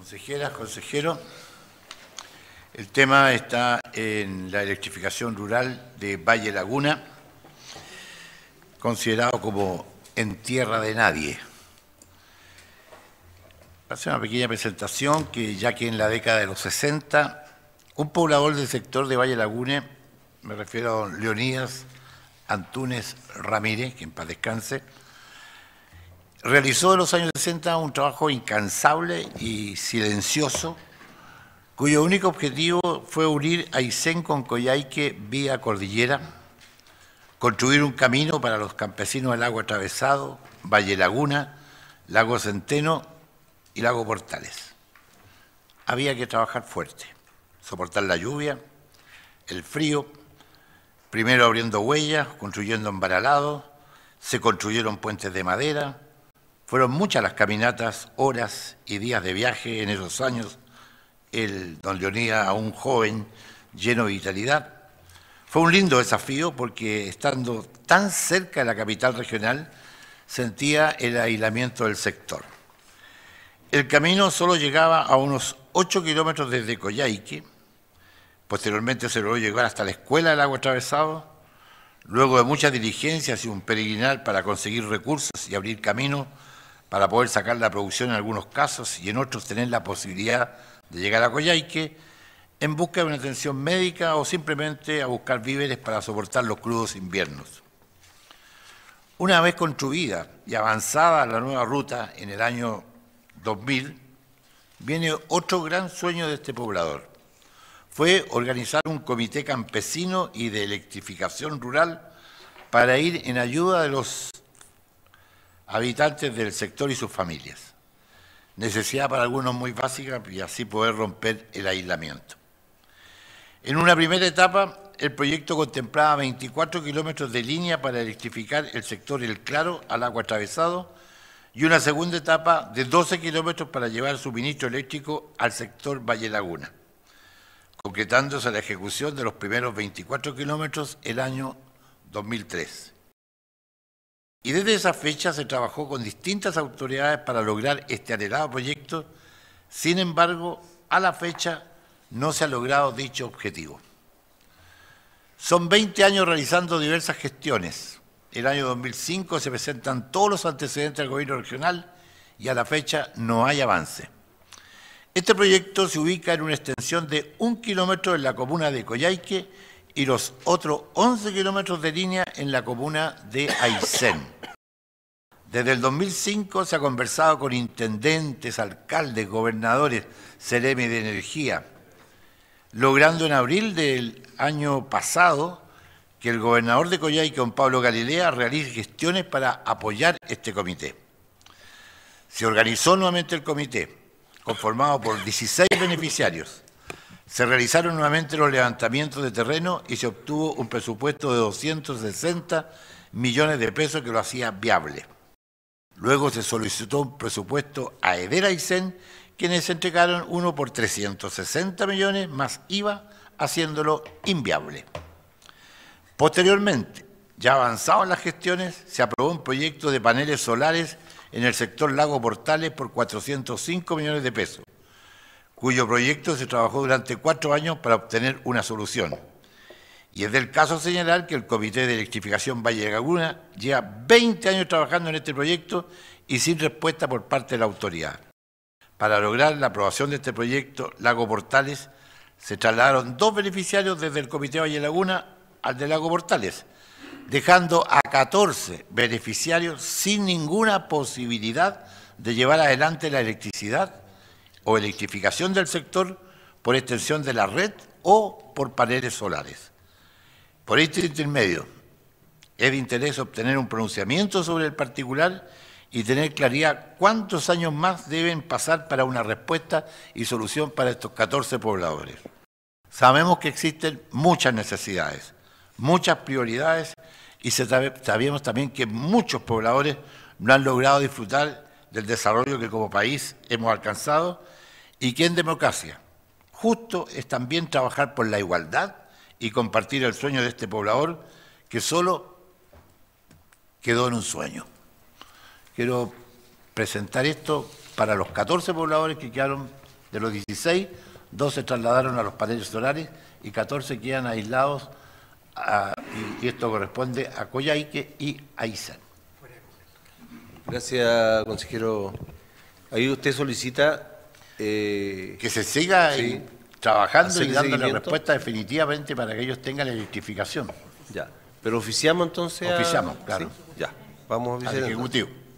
Consejeras, consejero, el tema está en la electrificación rural de Valle Laguna, considerado como en tierra de nadie. Hace una pequeña presentación que ya que en la década de los 60, un poblador del sector de Valle Laguna, me refiero a don Leonidas Antunes Ramírez, que en paz descanse, realizó en los años 60 un trabajo incansable y silencioso, cuyo único objetivo fue unir Aysén con Coyhaique vía cordillera, construir un camino para los campesinos del lago atravesado, Valle Laguna, Lago Centeno y Lago Portales. Había que trabajar fuerte, soportar la lluvia, el frío, primero abriendo huellas, construyendo embaralados, se construyeron puentes de madera, fueron muchas las caminatas, horas y días de viaje en esos años. El don Leonía, un joven, lleno de vitalidad. Fue un lindo desafío porque estando tan cerca de la capital regional, sentía el aislamiento del sector. El camino solo llegaba a unos 8 kilómetros desde Coyhaique, posteriormente se logró llegar hasta la escuela del agua atravesado, luego de muchas diligencias y un peregrinar para conseguir recursos y abrir camino, para poder sacar la producción en algunos casos y en otros tener la posibilidad de llegar a Coyhaique en busca de una atención médica o simplemente a buscar víveres para soportar los crudos inviernos. Una vez construida y avanzada la nueva ruta en el año 2000, viene otro gran sueño de este poblador. Fue organizar un comité campesino y de electrificación rural para ir en ayuda de los habitantes del sector y sus familias. Necesidad para algunos muy básica y así poder romper el aislamiento. En una primera etapa, el proyecto contemplaba 24 kilómetros de línea para electrificar el sector El Claro al agua atravesado y una segunda etapa de 12 kilómetros para llevar suministro eléctrico al sector Valle Laguna, concretándose la ejecución de los primeros 24 kilómetros el año 2003. Y desde esa fecha se trabajó con distintas autoridades para lograr este anhelado proyecto, sin embargo, a la fecha no se ha logrado dicho objetivo. Son 20 años realizando diversas gestiones. El año 2005 se presentan todos los antecedentes del gobierno regional y a la fecha no hay avance. Este proyecto se ubica en una extensión de un kilómetro en la comuna de Coyhaique y los otros 11 kilómetros de línea en la comuna de Aysén. Desde el 2005 se ha conversado con intendentes, alcaldes, gobernadores, Ceremi de Energía, logrando en abril del año pasado que el gobernador de Coyhaique, Pablo Galilea, realice gestiones para apoyar este comité. Se organizó nuevamente el comité, conformado por 16 beneficiarios, se realizaron nuevamente los levantamientos de terreno y se obtuvo un presupuesto de 260 millones de pesos que lo hacía viable. Luego se solicitó un presupuesto a Edera y quienes entregaron uno por 360 millones más IVA, haciéndolo inviable. Posteriormente, ya en las gestiones, se aprobó un proyecto de paneles solares en el sector Lago Portales por 405 millones de pesos cuyo proyecto se trabajó durante cuatro años para obtener una solución. Y es del caso señalar que el Comité de Electrificación Valle de Laguna lleva 20 años trabajando en este proyecto y sin respuesta por parte de la autoridad. Para lograr la aprobación de este proyecto, Lago Portales se trasladaron dos beneficiarios desde el Comité Valle de Laguna al de Lago Portales, dejando a 14 beneficiarios sin ninguna posibilidad de llevar adelante la electricidad o electrificación del sector por extensión de la red o por paneles solares. Por este intermedio, es de interés obtener un pronunciamiento sobre el particular y tener claridad cuántos años más deben pasar para una respuesta y solución para estos 14 pobladores. Sabemos que existen muchas necesidades, muchas prioridades y sabemos también que muchos pobladores no han logrado disfrutar del desarrollo que como país hemos alcanzado y que en democracia justo es también trabajar por la igualdad y compartir el sueño de este poblador que solo quedó en un sueño. Quiero presentar esto para los 14 pobladores que quedaron de los 16, 12 se trasladaron a los paneles solares y 14 quedan aislados y, esto corresponde a Coyhaique y Aizan. Gracias, consejero. Ahí usted solicita... Eh, que se siga trabajando y dando la respuesta definitivamente para que ellos tengan la identificación. Ya, pero oficiamos entonces... Oficiamos, claro. Ya, vamos a oficiar. Al Ejecutivo.